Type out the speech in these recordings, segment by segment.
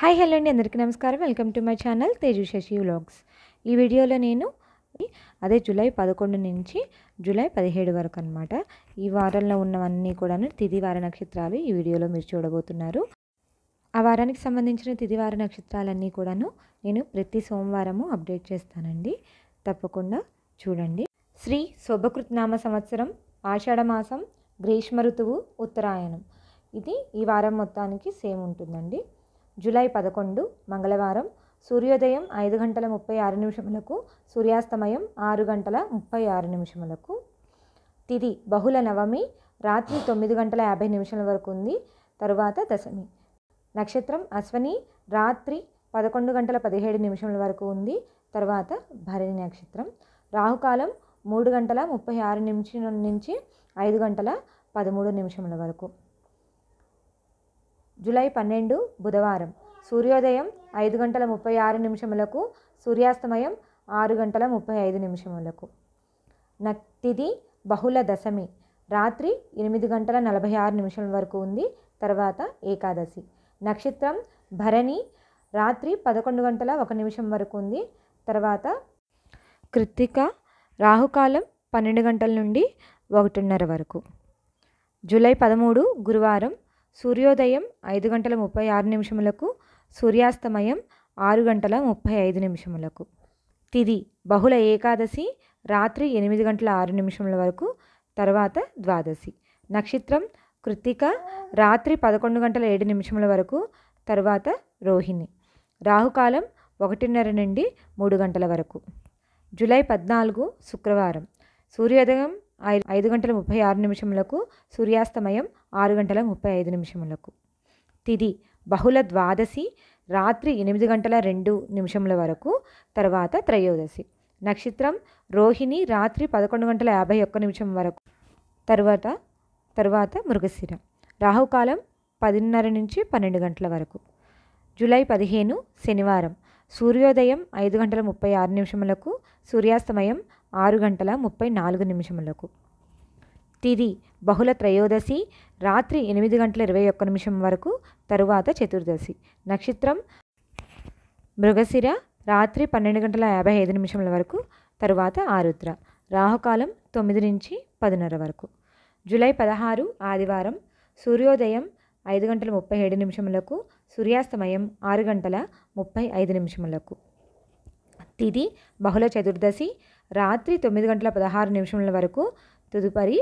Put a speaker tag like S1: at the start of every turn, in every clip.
S1: hi hello అండి అందరికీ నమస్కారం welcome to my channel Teju Sashi vlogs ఈ వీడియోలో నేను అదే జూలై పదకొండు నుంచి జూలై పదిహేడు వరకు అనమాట ఈ వారంలో ఉన్నవన్నీ కూడా తిది వార నక్షత్రాలు ఈ వీడియోలో మీరు చూడబోతున్నారు ఆ వారానికి సంబంధించిన తిది వార నక్షత్రాలన్నీ కూడాను నేను ప్రతి సోమవారము అప్డేట్ చేస్తానండి తప్పకుండా చూడండి శ్రీ నామ సంవత్సరం ఆషాఢమాసం గ్రీష్మ ఋతువు ఉత్తరాయణం ఇది ఈ వారం మొత్తానికి సేమ్ ఉంటుందండి జూలై పదకొండు మంగళవారం సూర్యోదయం ఐదు గంటల ముప్పై ఆరు నిమిషములకు సూర్యాస్తమయం ఆరు గంటల ముప్పై ఆరు నిమిషములకు తిది బహుళ నవమి రాత్రి తొమ్మిది గంటల యాభై నిమిషాల వరకు ఉంది తరువాత దశమి నక్షత్రం అశ్వని రాత్రి పదకొండు గంటల పదిహేడు నిమిషముల వరకు ఉంది తర్వాత భరణి నక్షత్రం రాహుకాలం మూడు గంటల ముప్పై ఆరు నిమిషం నుంచి ఐదు గంటల పదమూడు నిమిషముల వరకు జూలై పన్నెండు బుధవారం సూర్యోదయం ఐదు గంటల ముప్పై ఆరు నిమిషములకు సూర్యాస్తమయం ఆరు గంటల ముప్పై ఐదు నిమిషములకు నక్తిది బహుళ దశమి రాత్రి ఎనిమిది గంటల నలభై ఆరు నిమిషం వరకు ఉంది తర్వాత ఏకాదశి నక్షత్రం భరణి రాత్రి పదకొండు గంటల ఒక నిమిషం వరకు ఉంది తర్వాత కృత్తిక రాహుకాలం పన్నెండు గంటల నుండి ఒకటిన్నర వరకు జూలై పదమూడు గురువారం సూర్యోదయం ఐదు గంటల ముప్పై ఆరు నిమిషములకు సూర్యాస్తమయం ఆరు గంటల ముప్పై ఐదు నిమిషములకు తిది బహుళ ఏకాదశి రాత్రి ఎనిమిది గంటల ఆరు నిమిషముల వరకు తర్వాత ద్వాదశి నక్షత్రం కృత్తిక రాత్రి పదకొండు గంటల ఏడు నిమిషముల వరకు తర్వాత రోహిణి రాహుకాలం ఒకటిన్నర నుండి మూడు గంటల వరకు జూలై పద్నాలుగు శుక్రవారం సూర్యోదయం ఐదు గంటల ముప్పై ఆరు నిమిషములకు సూర్యాస్తమయం ఆరు గంటల ముప్పై ఐదు నిమిషములకు తిది బహుళ ద్వాదశి రాత్రి ఎనిమిది గంటల రెండు నిమిషముల వరకు తర్వాత త్రయోదశి నక్షత్రం రోహిణి రాత్రి పదకొండు గంటల యాభై ఒక్క నిమిషం వరకు తర్వాత తర్వాత మృగశిర రాహుకాలం పదిన్నర నుంచి పన్నెండు గంటల వరకు జూలై పదిహేను శనివారం సూర్యోదయం ఐదు గంటల ముప్పై ఆరు నిమిషములకు సూర్యాస్తమయం ఆరు గంటల ముప్పై నాలుగు నిమిషములకు తిది బహుళ త్రయోదశి రాత్రి ఎనిమిది గంటల ఇరవై ఒక్క నిమిషం వరకు తరువాత చతుర్దశి నక్షత్రం మృగశిర రాత్రి పన్నెండు గంటల యాభై ఐదు నిమిషముల వరకు తరువాత ఆరుద్ర రాహుకాలం తొమ్మిది నుంచి పదిన్నర వరకు జూలై పదహారు ఆదివారం సూర్యోదయం ఐదు గంటల ముప్పై ఏడు నిమిషములకు సూర్యాస్తమయం ఆరు గంటల ముప్పై ఐదు నిమిషములకు తిది బహుళ చతుర్దశి రాత్రి తొమ్మిది గంటల పదహారు నిమిషముల వరకు తదుపరి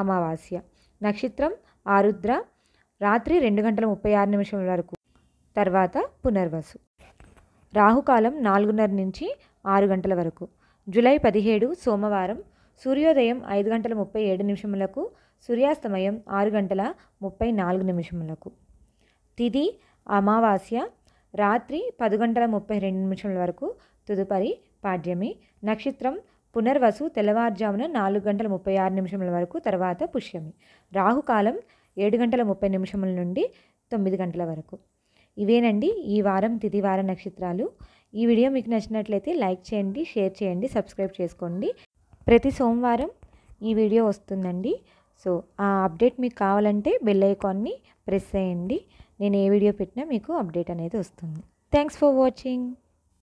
S1: అమావాస్య నక్షత్రం ఆరుద్ర రాత్రి రెండు గంటల ముప్పై ఆరు నిమిషముల వరకు తర్వాత పునర్వసు రాహుకాలం నాలుగున్నర నుంచి ఆరు గంటల వరకు జూలై పదిహేడు సోమవారం సూర్యోదయం ఐదు గంటల ముప్పై ఏడు నిమిషములకు సూర్యాస్తమయం ఆరు గంటల ముప్పై నాలుగు నిమిషములకు తిది అమావాస్య రాత్రి పది గంటల ముప్పై రెండు నిమిషముల వరకు తదుపరి పాడ్యమి నక్షత్రం పునర్వసు తెల్లవారుజామున నాలుగు గంటల ముప్పై ఆరు నిమిషముల వరకు తర్వాత పుష్యమి రాహుకాలం ఏడు గంటల ముప్పై నిమిషముల నుండి తొమ్మిది గంటల వరకు ఇవేనండి ఈ వారం తిథివార నక్షత్రాలు ఈ వీడియో మీకు నచ్చినట్లయితే లైక్ చేయండి షేర్ చేయండి సబ్స్క్రైబ్ చేసుకోండి ప్రతి సోమవారం ఈ వీడియో వస్తుందండి సో ఆ అప్డేట్ మీకు కావాలంటే బెల్ ఐకాన్ని ప్రెస్ చేయండి నేను ఏ వీడియో పెట్టినా మీకు అప్డేట్ అనేది వస్తుంది థ్యాంక్స్ ఫర్ వాచింగ్